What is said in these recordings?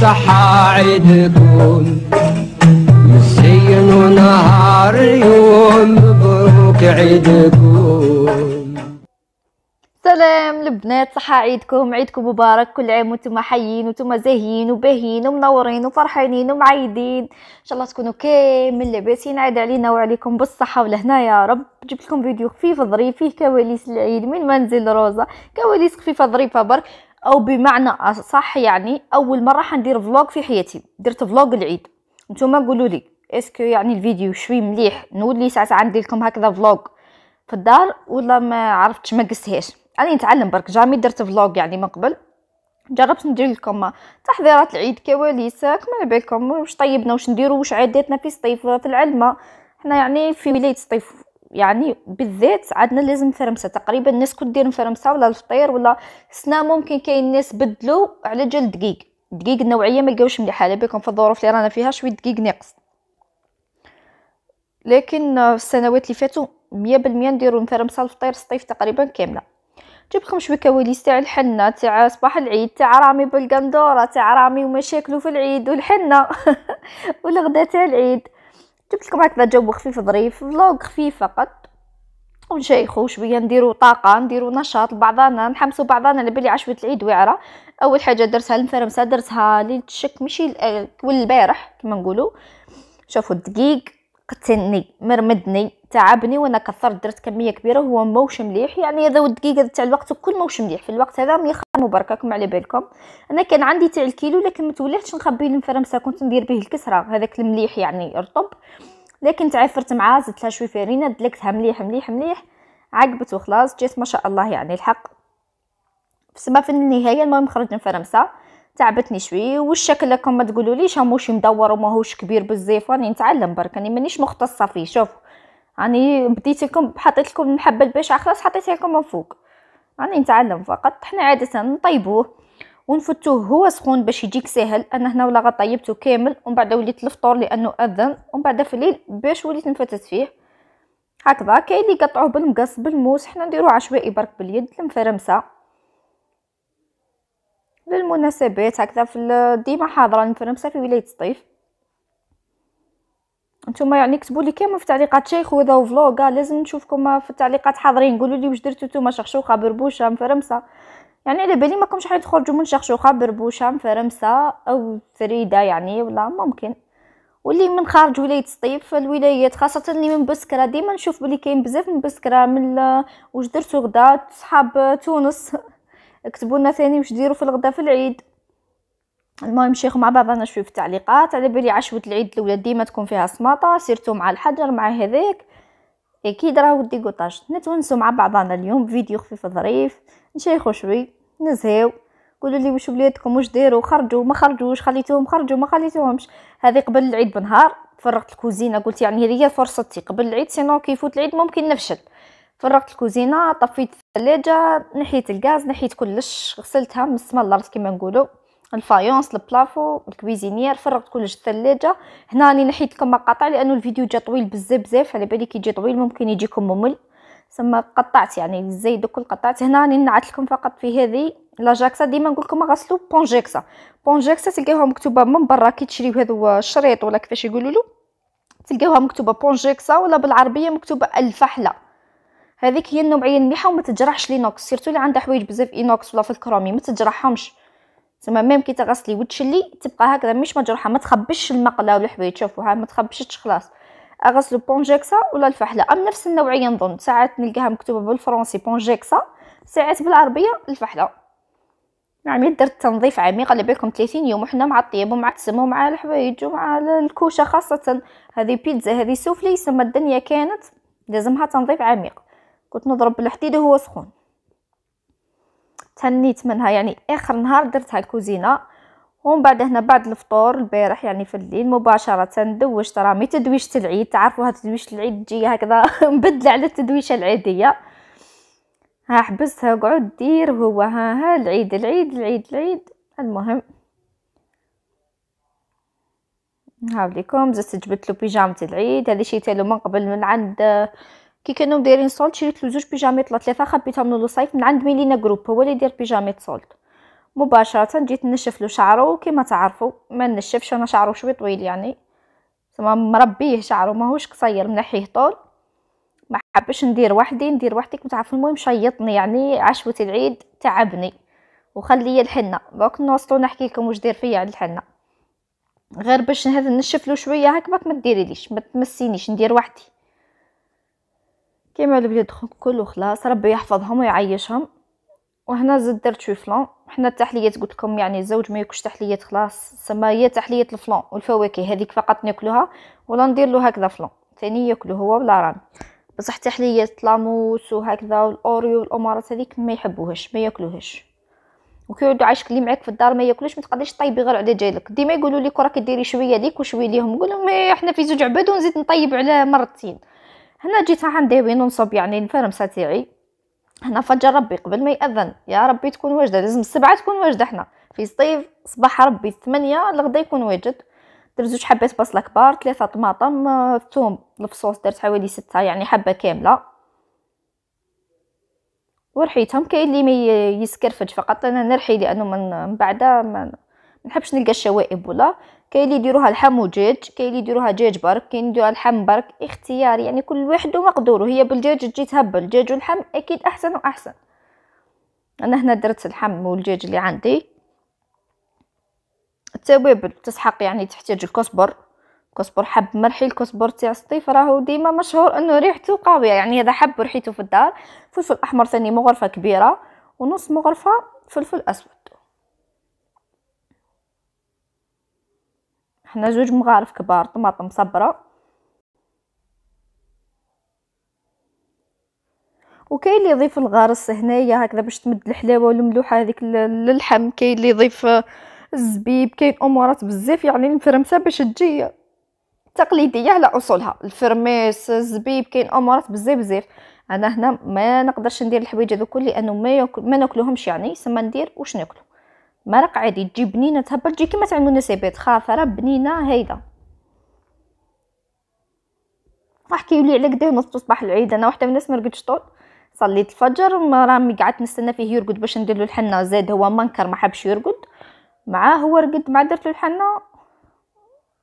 صحة عيدكم زين ونهار يوم مبروك عيدكم سلام البنات صحة عيدكم عيدكم مبارك كل عام وانتم حيين وانتم زاهيين وباهيين ومنورين وفرحانين ومعيدين ان شاء الله تكونوا كامل لاباسين عاد علينا وعليكم بالصحه ولهنا يا رب جبت لكم فيديو خفيف ظريف فيه كواليس العيد من منزل روزا كواليس خفيفه ظريفه برك او بمعنى اصح يعني اول مره حندير فلوغ في حياتي درت فلوغ العيد نتوما قولوا لي اسكو يعني الفيديو شوي مليح نولي ساعة عندي لكم هكذا فلوغ في الدار ولا ما عرفتش ما قستهاش انا نتعلم برك جامي درت فلوغ يعني من قبل جربت ندير لكم تحضيرات العيد كواليس كما بالكم واش طيبنا واش نديرو واش عاداتنا في الصيف في العلمه حنا يعني في ولايه الصيف يعني بالذات عندنا لازم فرمسه تقريبا الناس دير فرمسه ولا الفطير ولا سنا ممكن كاين الناس بدلو على جال دقيق دقيق النوعيه ما لقاوش مليحه على بالكم في الظروف اللي رانا فيها شويه دقيق ناقص لكن السنوات اللي فاتوا 100% نديرو مفرمسه الفطير الصيف تقريبا كامله جيب لكم شويه كواليس تاع الحنه تاع صباح العيد تاع رامي بالقندوره تاع رامي ومشاكله في العيد والحنه والغدا تاع العيد جبت لكم هكذا جو خفيف ظريف فلوق خفيف فقط ونشيخو شويه نديرو طاقه نديرو نشاط لبعضانا نحمسو بعضانا على بالي عشوه العيد واعره اول حاجه درسها المفرمسه لي تشك مشي ماشي والبارح كما نقولو شوفوا الدقيق قتلني مرمدني تعبني وانا كثرت درت كميه كبيره وهو موش مليح يعني هذا الدقيقه تاع الوقت كل موش مليح في الوقت هذا يخدموا بركاكم على بالكم انا كان عندي تاع الكيلو لكن ما توليتش نخبيه المفرمسه كنت ندير به الكسره هذاك المليح يعني رطب لكن تعفرت معاه زدت لها شويه فرينه دلكتها مليح مليح مليح عقبت وخلاص جات ما شاء الله يعني الحق بسما في النهايه المهم خرج مفرمسه تعبتني شويه والشكل لكم ما ليش هموش مدور هوش كبير بزاف راني نتعلم برك راني مانيش مختصه فيه شوفوا راني بديت لكم حطيت لكم الحبه البشعه خلاص حطيتها لكم من فوق راني نتعلم فقط حنا عاده نطيبوه ونفتوه هو سخون باش يجيك ساهل انا هنا ولا طيبته كامل ومن بعد وليت الفطور لانه اذن ومن بعد في الليل باش وليت نفتت فيه هكذا كاين اللي يقطعوه بالمقص بالموس حنا نديروه عشوائي برك باليد المفرمسه للمناسبات هكذا في ديما حاضره فرنسا في ولايه سطيف نتوما يعني كتبوا لي كامل في التعليقات شيخ وذا فلوغا آه، لازم نشوفكم في التعليقات حاضرين قولوا لي واش درتو نتوما شخشوخه بربوشه فرنسا يعني على بالي ماكم شحال تخرجوا من شخشوخه بربوشه فرنسا او فريده يعني ولا ممكن واللي من خارج ولايه سطيف الولايات خاصه اللي من بسكره ديما نشوف بلي كاين بزاف من بسكره من واش درتو غدا صحاب تونس اكتبوا لنا ثاني واش ديروا في الغدا في العيد المهم شيخ مع بعضنا شويه في التعليقات على بالي عشوه العيد الاولاد ديما تكون فيها سماطه سيرتو مع الحجر مع هذاك اكيد راهو ديكوطاج نتونسو مع بعضنا اليوم فيديو خفيف ظريف نشيخو شوي نزهو قولوا لي واش وليدكم واش داروا خرجوا ما خرجوش خليتوهم خرجوا ما خليتوهمش هذه قبل العيد بنهار فرغت الكوزينه قلت يعني هذه هي فرصتي قبل العيد سينو كيفوت العيد ممكن نفشل فرغت الكوزينه طفيت الثلاجه نحيت الغاز نحيت كلش غسلتها من السما للارض كما نقولوا الفايونس البلافو الكويزينير فرغت كلش الثلاجه هنا راني نحيت لكم مقاطع لانه الفيديو جا طويل بزاف بزاف على بالي كي يجي طويل ممكن يجيكم ممل ثم قطعت يعني زي دوك قطعت هنا راني نعت لكم فقط في هذه لاجاكسا ديما نقول لكم غسلوا بونجيكسا بونجيكسا تلقاوها مكتوبه من برا كي تشريو هذا الشريط ولا كيفاش يقولوا له تلقاوها مكتوبه بونجيكسا ولا بالعربيه مكتوبه الفحله هذيك هي النوعيه المليحه وما تتجرحش لينوكس سيرتو اللي عندها حوايج بزاف اينوكس ولا في الكرومي ما تجرحهمش تما ميم كي تغسلي وتشلي تبقى هكذا مش مجروحه ما تخبش المقله ولا الحوايج شوفوها ما تخبشتش خلاص اغسلو بونجيكسا ولا الفحله ام نفس النوعيه نظن ساعات نلقاها مكتوبه بالفرنسي بونجيكسا ساعات بالعربيه الفحله يعني درت تنظيف عميق على بالكم 30 يوم وحنا مع الطياب ومع التسمم ومع الحوايج ومع الكوشه خاصه هذه بيتزا هذه سوفلي سما الدنيا كانت لازمها تنظيف عميق كنت نضرب بالحديده وهو سخون تهنيت منها يعني اخر نهار درتها الكوزينه ومن بعد هنا بعد الفطور البارح يعني في الليل مباشره دوشت رامي تدويشه العيد تعرفوا هاد تدويشه العيد تجي هكذا مبدله على التدويشه العاديه ها حبستها قعد دير هو ها ها العيد العيد العيد العيد المهم هاوليكم زدت جبت له بيجامه العيد هذه شيتها له من قبل من عند كي كانوا دايرين سولد شريت له زوج بيجامات لا ثلاثه خبيتهم له للصيف من عند ميلينا جروب هو اللي دير بيجامات سولد مباشره جيت نشف له شعره كما تعرفوا ما نشفش انا شعره شوي طويل يعني تما مربيه شعره ماهوش قصير منحيه طول ما حبش ندير وحدي ندير وحدي كنت عارف المهم شيطني يعني عشوه العيد تعبني وخلي الحنه دوك نوصلو نحكي لكم واش دير فيا على الحنه غير باش هذا نشف له شويه هكا ما ديريليش ما تمسينيش ندير وحدي كيما البلاد الكل وخلاص ربي يحفظهم ويعيشهم وهنا زدت درت فلان حنا التحليات قلت لكم يعني الزوج ما ياكلش تحليات خلاص سما هي تحليه الفلان والفواكه هذيك فقط ناكلوها ولا ندير له هكذا فلان ثاني ياكلو هو ولا ران بصح تحليات لاموس وهكذا والاوريو والامارات هذيك ما يحبوهاش ما ياكلوهاش وكي يعودوا عايشك لي معاك في الدار ما ياكلوش ما تقدريش طيبي غير على جايلك ديما يقولوا لك راكي ديري شويه ليك وشويه ليهم قول لهم إيه، احنا في زوج عباد ونزيد نطيب على مرتين هنا جيت وين نصب يعني الفرمسه تاعي هنا فجر ربي قبل ما ياذن يا ربي تكون واجده لازم السبعه تكون واجده حنا في صيف صباح ربي الثمانية الغدا يكون واجد درت زوج حبات بصله كبار ثلاثه طماطم الثوم آه، الفصوص درت حوالي ستة يعني حبه كامله ورحيتهم كاين اللي ما يسكرفج فقط انا نرحي لانه من بعد ما نحبش نلقى الشوائب ولا كاين اللي يديروها لحم ودجاج كاين اللي يديروها دجاج برك كاين يديروها لحم برك اختيار يعني كل واحد ومقدوره هي بالدجاج تجي تهبل دجاج ولحم اكيد احسن واحسن انا هنا درت اللحم والدجاج اللي عندي التوابل تسحق يعني تحتاج الكسبر كسبر حب مرحي الكسبر تاع الصيف راهو ديما مشهور انه ريحته قويه يعني هذا حب ريحته في الدار فلفل احمر ثاني مغرفه كبيره ونص مغرفه فلفل اسود حنا جوج مغارف كبار طماطم صبرة وكاين اللي يضيف الغرس هنايا هكذا باش تمد الحلاوه والملوحه هذيك للحم كاين اللي يضيف الزبيب كاين امورات بزاف يعني الفرمسه باش تجي تقليديه على اصولها الفرميس الزبيب كاين امورات بزاف بزاف انا هنا ما نقدرش ندير الحوايج هذوك لانه ما, ما ناكلوهمش يعني سما ندير واش ناكلو مرق عادي تجي بنينه تهبل تجي كيما تاع المناسبات خافره بنينه هيدا احكي لي على قداه نص تصبح العيد انا وحده من الناس ما رقدتش طول صليت الفجر ما رامي قعدت نستنى فيه يرقد باش ندير له الحنه زاد هو منكر ما حبش يرقد معاه هو رقد مع درت له الحنه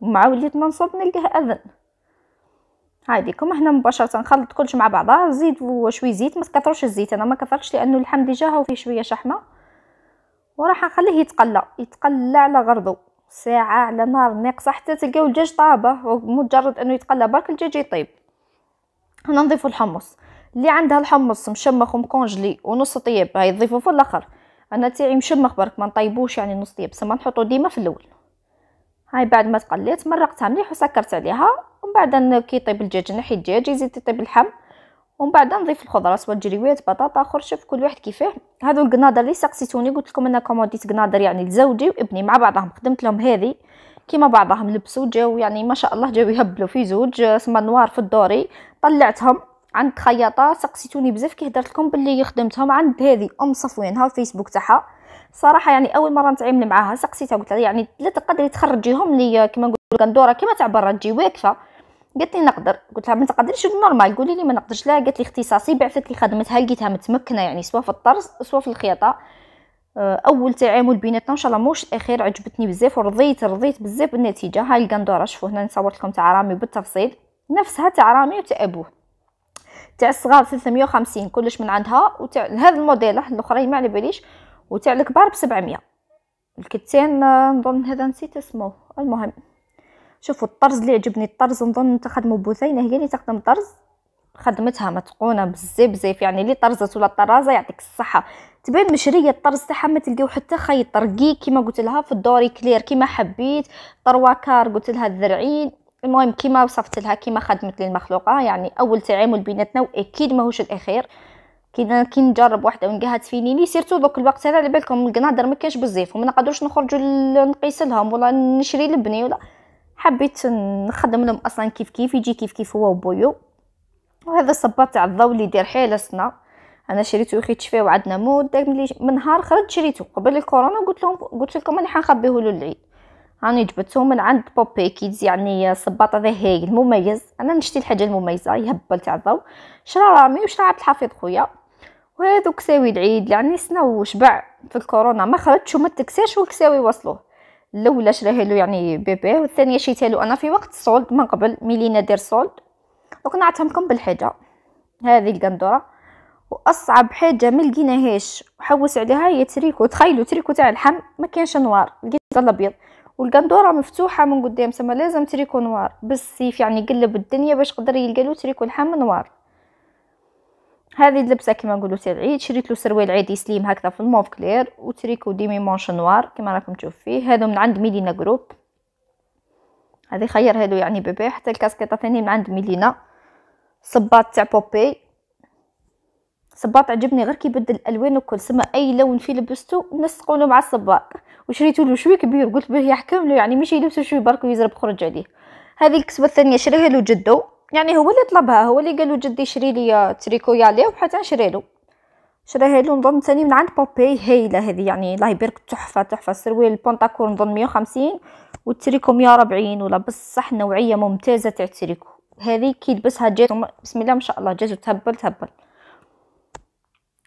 مع وليت نصب نلقاه اذن هاديكم هنا مباشره نخلط كلش مع بعضها زيد وشوي زيت ما تكثروش الزيت انا ما كثرتش لانه اللحم ديجا هو فيه شويه شحمه وراح نخليه يتقلى يتقلى على غرضو ساعة على نار ناقصة حتى تلقاو الدجاج طابه ومجرد انه يتقلى برك الدجاج يطيب هنا نضيفو الحمص اللي عندها الحمص مشمخ ومكونجلي ونص طيب هاي تضيفو في الاخر انا تاعي مشمخ برك ما نطيبوش يعني نص طيب سما نحطو ديما في الاول هاي بعد ما تقليت مرقتها مليح وسكرت عليها ومن بعد كي يطيب الدجاج نحي الدجاج يزيد يطيب الحم ومن بعد نضيف الخضره سواء جريوات بطاطا خرشف كل واحد كيفاه هذو القنادر اللي سقسيتوني قلت لكم انا كوموديت قنادر يعني لزوجي وابني مع بعضهم قدمت لهم هذه كيما بعضهم لبسوا جاو يعني ما شاء الله جاو يهبلوا في زوج آه، سما نوار في الدوري طلعتهم عند خياطه سقسيتوني بزاف كي هدرت لكم باللي خدمتهم عند هذه ام صفوان ها فيسبوك تاعها صراحه يعني اول مره نتعامل معاها سقسيتها قلت لها يعني لا تقدري تخرجيهم لي آه، كيما نقولوا القندوره كيما تاع برا تجي واقفه قالت لي نقدر قلت لها ما تقدريش نورمال قولي لي ما نقدرش لا قالت لي اختصاصي بعثت لي خدمتها لقيتها متمكنه يعني سواء في الطرز سواء في الخياطه آه، اول تعامل بيناتنا ان شاء الله موش الاخير عجبتني بزاف ورضيت رضيت بزاف بالنتيجه هاي القندوره شوفوا هنا نصورت لكم تاع رامي بالتفصيل نفسها تاع رامي وتاع ابوه تاع الصغار 350 كلش من عندها وتاع هذا الموديل الاخرين ما على باليش وتاع الكبار ب 700 الكتان آه، نظن هذا نسيت اسمه المهم شوفوا الطرز اللي عجبني الطرز نظن انت خدموا بثينه هي اللي تخدم طرز خدمتها متقونه بزاف بزاف يعني اللي طرزت ولا الطرازه يعطيك الصحه تبان مشريه الطرز تاعها ما تلقاو حتى خيط رقيق كيما قلت لها في الدوري كلير كيما حبيت طرواكار قلت لها الذرعين المهم كيما وصفت لها كيما خدمت لي المخلوقه يعني اول تعامل بيناتنا واكيد ماهوش الاخير كي كي نجرب وحده ونلقاها تفيني لي سيرتو دوك الوقت هذا على بالكم القنادر ما كانش بزاف وما نقدروش نخرجوا نقيس لهم ولا نشري لبني ولا حبيت نخدم لهم اصلا كيف كيف يجي كيف كيف هو وبويو وهذا الصباط تاع الضو اللي يدير حيلسنا انا شريته وخيت فيه وعندنا مده ملي من نهار خرج شريته قبل الكورونا قلت لهم قلت لكم انا حنخبيه له العيد راني جبته من عند بوبي كيدز يعني صباط هذا هايل مميز انا نشتي الحاجه المميزه يهبل تاع الضو شرا رامي وشرا عبد الحفيظ خويا وهذو كساوي العيد يعني سنا وشبع في الكورونا ما خرجش وما تكساش والكساوي وصلوه الاولى شراها له يعني بيبيه والثانيه شريتها له انا في وقت الصولد من قبل ميلينا دير صولد وقنعتهم بالحاجه هذه القندوره واصعب حاجه ما لقيناهاش وحوس عليها هي تريكو تخيلوا تريكو تاع اللحم ما كانش نوار لقيت الابيض والقندوره مفتوحه من قدام سما لازم تريكو نوار بالسيف يعني قلب الدنيا باش قدر يلقى له تريكو لحم نوار هذه اللبسه كما نقولوا تاع العيد شريت له سروال عادي سليم هكذا في الموف كلير وتريكو ديمي مونش نوار كما راكم تشوف فيه هذا من عند ميدينا جروب هذه خير هادو يعني بيبي حتى الكاسكيطه ثاني من عند ميلينا صباط تاع بوبي صباط عجبني غير كيبدل الالوان وكل سما اي لون فيه لبستو نسقوا له مع الصباط وشريت له شوي كبير قلت به يحكم له يعني ماشي يلبسو شوي برك ويزرب خرج عليه هذه الكسوه الثانيه شريها له جدو يعني هو اللي طلبها هو اللي قالو جدي شري لي يا ليه وحتى له شراها له نظن ثاني من عند بوبي هايله هذه يعني الله يبارك تحفه تحفه السروال البونتاكور نظن 150 والتريكو 140 ولا بصح نوعيه ممتازه تاع التريكو هذه كي لبسها جات بسم الله ما شاء الله جات تهبل تهبل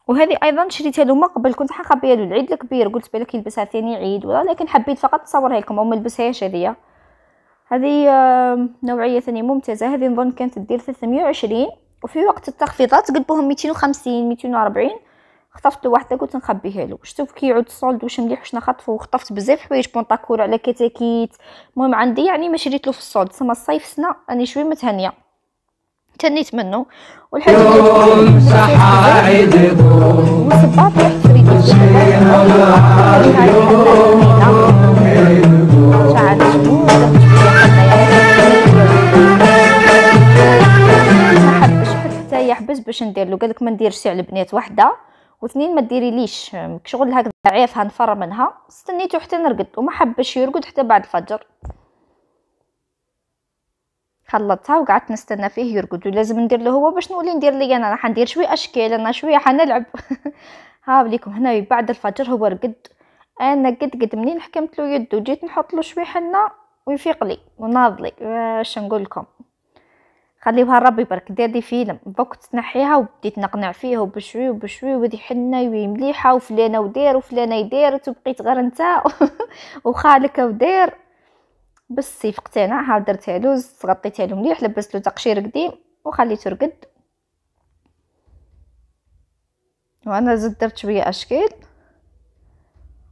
وهذه ايضا شريتها له قبل كنت حاقه بها العيد الكبير قلت بالك يلبسها ثاني عيد ولكن حبيت فقط نصورها لكم او ما لبسهاش هذه هذه نوعية ثانية ممتازة هذه نظن كانت دير 320 وفي وقت التخفيضات قلبوهم 250 240 خطفت واحدة قلت نخبيها له شتوف كي يعود الصولد واش مليح واش نخطفو وخطفت بزاف حوايج بونطاكور على كتاكيت المهم عندي يعني ما شريت له في الصولد سما الصيف سنه راني شوي متهنيه تهنيت منه والحاجه يوم صحاعد وصباط واحد فريد لاباس باش ندير له قالك ما نديرش ساع البنات وحده واثنين ما ديري ليش شغل هكذا عيافها نفر منها استنيته حتى نرقد وما حبش يرقد حتى بعد الفجر خلطتها وقعدت نستنى فيه يرقد ولازم ندير له هو باش نولي ندير لي انا حندير شويه اشكال انا شويه حنلعب ها بليكم هنا بعد الفجر هو رقد انا قد قد منين حكمت له يده جيت نحط له شويه حنه ويفيق لي وناض لي واش نقول لكم خليوها ربي برك دير فيلم بوك تنحيها وبديت نقنع فيها وبشوي وبشوي وبدي حنا مليحه وفلانه ودير وفلانه يدير وبقيت غير انت وخالك ودير بالسيف قتنعها درتها له غطيتها له مليح لبست له تقشير قديم وخليته رقد وانا زدت درت شويه اشكال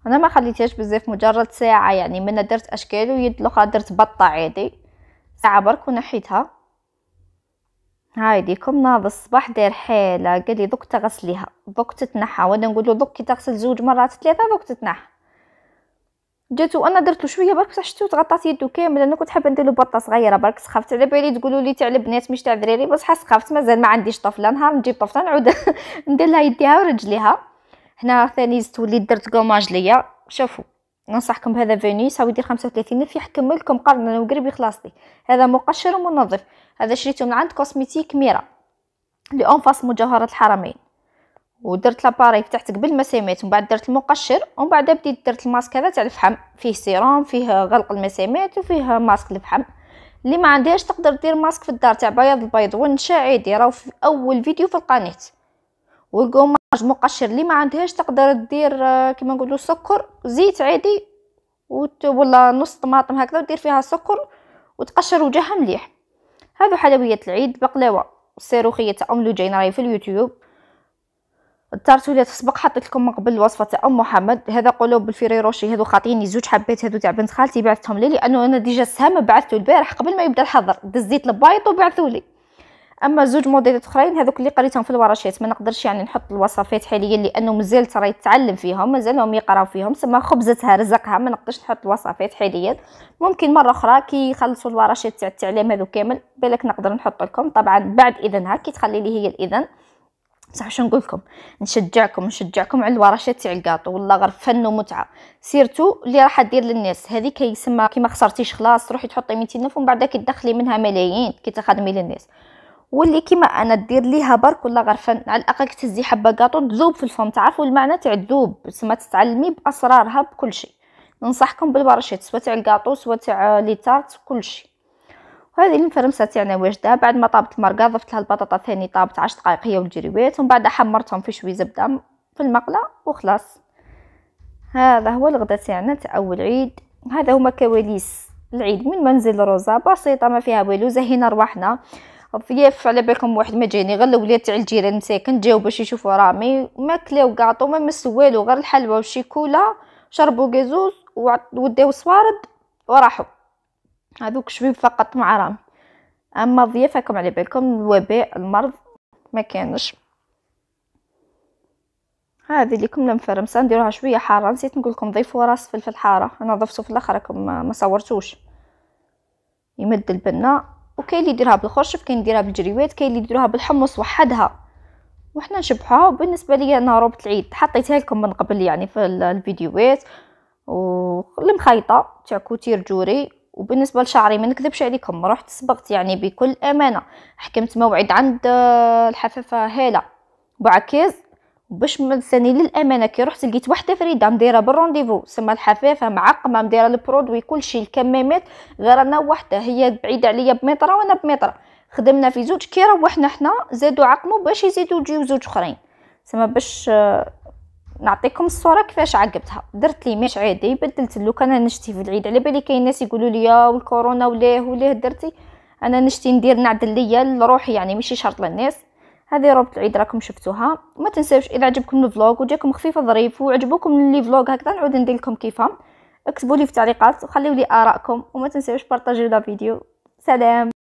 انا ما خليتهاش بزاف مجرد ساعه يعني من درت اشكال ويد الاخرى درت بطه عادي ساعه برك ونحيتها هايدي ناض الصباح داير حالة قالي دوك تغسليها دوك تتنحى وانا نقول له دوك كي تغسل زوج مرات ثلاثة دوك تتنحى جاتو انا درت له شويه برك شتو تغطات يدو كامل انا كنت حابه ندير له بطه صغيره برك سخفت على بالي تقولوا لي تاع البنات مش تاع الدراري بصح سخفت مازال ما عنديش طفله نهار نجيب طفله نعود ندير لها يديها ورجليها هنا ثاني زدت وليت درت كوماج ليا شوفوا ننصحكم بهذا فيني يساوي يدير خمسة وثلاثين الف يحكم لكم قرن انا وقرب يخلص لي هذا مقشر ومنظف هذا شريته من عند كوسميتيك ميرا لأون فاس مجوهرة الحرمين ودرت لاباري فتحت قبل المسامات ومن بعد درت المقشر ومن بعد بديت درت الماسك هذا تاع الفحم فيه سيروم فيه غلق المسامات وفيه ماسك الفحم اللي ما عندهاش تقدر دير ماسك في الدار تاع بياض البيض ونشا عادي راهو في اول فيديو في القناه والقوم مقشر اللي ما عندهاش تقدر دير آه، كيما نقولوا سكر زيت عادي ولا نص طماطم هكذا ودير فيها سكر وتقشر وجهها مليح هذو حلويات العيد بقلاوه الصاروخيه تاع ام لوجين راهي في اليوتيوب التارتولات في سبق حطيت لكم من قبل الوصفه تاع ام محمد هذا قلوب بالفريروشي هذو خاطيني زوج حبات هذو تاع بنت خالتي بعثتهم لي لانه انا ديجا السهم بعثته البارح قبل ما يبدا الحظر دزيت البايط وبعثولي لي اما زوج موديلات اخرين هذوك اللي قريتهم في الورشات ما نقدرش يعني نحط الوصفات حاليا لانه مازال ترى يتعلم فيهم مازالهم يقراو فيهم سما خبزتها رزقها ما نقدرش نحط الوصفات حاليا ممكن مره اخرى كي يخلصوا الورشات تاع التعليم هذو كامل بالك نقدر نحط لكم طبعا بعد اذنها كي تخلي لي هي الاذن بصح شنو نقول لكم نشجعكم نشجعكم على الورشات تاع الكاطو والله غير فن ومتعه سيرتو اللي راح دير للناس هذيك كيسمى كي ما خسرتيش خلاص تروحي تحطي 200 الف ومن بعد كي تدخلي منها ملايين كي تخدمي للناس واللي كيما انا دير ليها برك ولا غرفه على الاقل تهزي حبه كاطو تذوب في الفم تعرفوا المعنى تاع تذوب تسمى تتعلمي باسرارها بكل شيء ننصحكم بالباراشيت سواء تاع الكاطو سواء تاع لي تارت كل شيء وهذه المفرمسه تاعنا واجده بعد ما طابت المرقه ضفت لها البطاطا ثاني طابت 10 دقائق هي والجريوات ومن بعد حمرتهم في شويه زبده في المقله وخلاص هذا هو الغدا تاعنا تاع اول عيد هذا هما كواليس العيد من منزل روزا بسيطه ما فيها والو زهينا رواحنا ضياف على بالكم واحد ما جاني غير الولاد تاع الجيران مساكن جاو باش يشوفوا رامي ما كلاو كاطو ما مسوا والو غير الحلوى والشيكولا شربوا كازوز وداو صوارد وراحوا هذوك شبيب فقط مع رامي اما ضياف راكم على بالكم الوباء المرض ما كانش هذه اللي كمله مفرمسه نديروها شويه حاره نسيت نقول لكم ضيفوا راس فلفل حاره انا ضفته في الاخر راكم ما صورتوش يمد البنه وكاين اللي يديرها بالخرشف كاين يديرها بالجريوات كاين اللي يديروها بالحمص وحدها وحنا نشبحوها وبالنسبه ليا انا روبه العيد حطيتها لكم من قبل يعني في الفيديوهات والمخيطه تاع كوتير جوري وبالنسبه لشعري ما نكذبش عليكم رحت سبقت يعني بكل امانه حكمت موعد عند آه، الحفافه هاله بعكيز باش ما للامانه كي رحت لقيت وحده فريده مديره بالرونديفو سما الحفافه معقمه مديره البرودوي كلشي الكمامات غير انا وحده هي بعيده عليا بمتره وانا بمتره خدمنا في زوج كي روحنا حنا زادوا عقمو باش يزيدوا يجيو زوج اخرين سما باش آه، نعطيكم الصوره كيفاش عقبتها درت لي مش عادي بدلت لو كان نشتي في العيد على بالي كاين ناس يقولوا لي يا والكورونا وليه وليه درتي انا نشتي ندير نعدل ليا لروحي يعني ماشي شرط للناس هذه ربط العيد راكم شفتوها ما تنساوش اذا عجبكم الفلوج وجاكم خفيف ظريف وعجبوكم لي فلوج هكذا نعود ندير لكم كيفها اكتبوا لي في التعليقات وخليوا لي ارائكم وما تنساوش بارطاجيو لا فيديو سلام